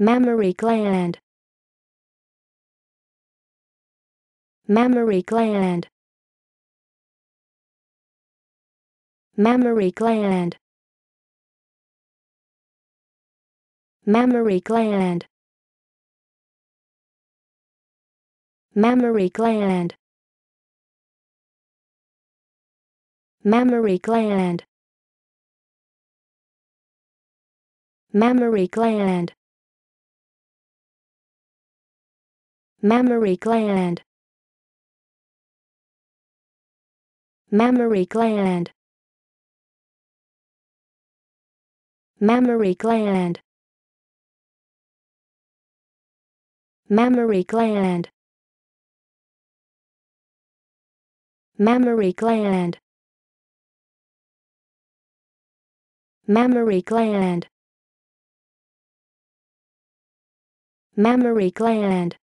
Mammary gland Mammary gland Mammary gland Mammary gland Mammary gland Mammary gland Mammary gland mammary gland mammary gland mammary gland mammary gland mammary gland mammary gland mammary gland